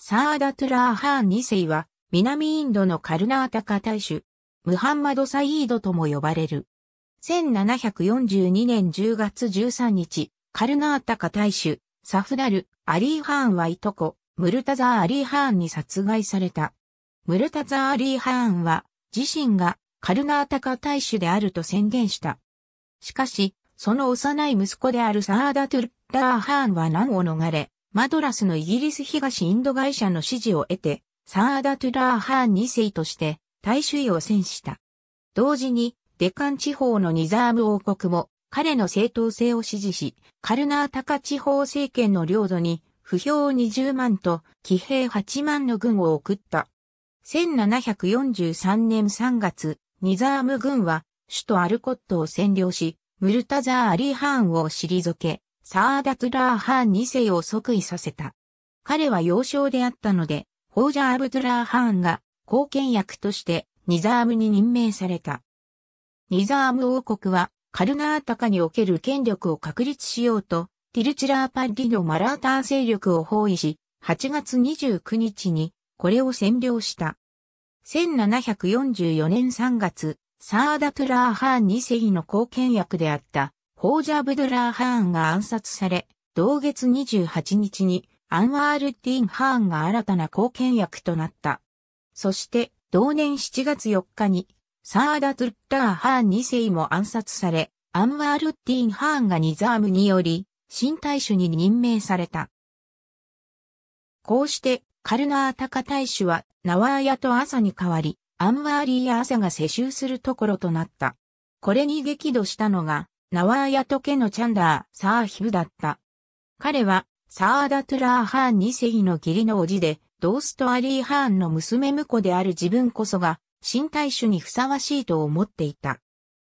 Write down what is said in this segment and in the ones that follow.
サーダトゥラー・ハーン2世は、南インドのカルナータカ大主、ムハンマド・サイードとも呼ばれる。1742年10月13日、カルナータカ大主、サフダル、アリー・ハーンはいとこ、ムルタザー・アリー・ハーンに殺害された。ムルタザー・アリー・ハーンは、自身がカルナータカ大主であると宣言した。しかし、その幼い息子であるサーダトゥラー・ハーンは難を逃れ、マドラスのイギリス東インド会社の支持を得て、サーダ・トゥラー・ハーン2世として大衆位を選した。同時に、デカン地方のニザーム王国も彼の正当性を支持し、カルナータカ地方政権の領土に不評20万と騎兵8万の軍を送った。1743年3月、ニザーム軍は首都アルコットを占領し、ムルタザー・アリーハーンを退け、サーダトゥラーハーン2世を即位させた。彼は幼少であったので、ホージャー・アブドゥラーハーンが貢献役としてニザームに任命された。ニザーム王国はカルナータカにおける権力を確立しようと、ティルチラーパッリのマラーター勢力を包囲し、8月29日にこれを占領した。1744年3月、サーダトゥラーハーン2世の貢献役であったホージャ・ブドラー・ハーンが暗殺され、同月28日にアンワール・ディン・ハーンが新たな貢献役となった。そして、同年7月4日に、サーダ・トゥッター・ハーン2世も暗殺され、アンワール・ディン・ハーンがニザームにより、新大使に任命された。こうして、カルナータカ大使は、ナワーヤとアサに代わり、アンワーリーやアサが世襲するところとなった。これに激怒したのが、ナワーヤトケのチャンダー、サーヒブだった。彼は、サーダトゥラー・ハーン2世の義理の叔父で、ドースト・アリー・ハーンの娘婿である自分こそが、新大衆にふさわしいと思っていた。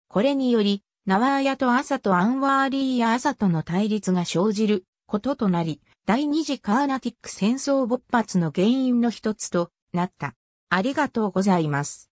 これにより、ナワーヤとアサとアンワーリーやアサとの対立が生じることとなり、第二次カーナティック戦争勃発の原因の一つとなった。ありがとうございます。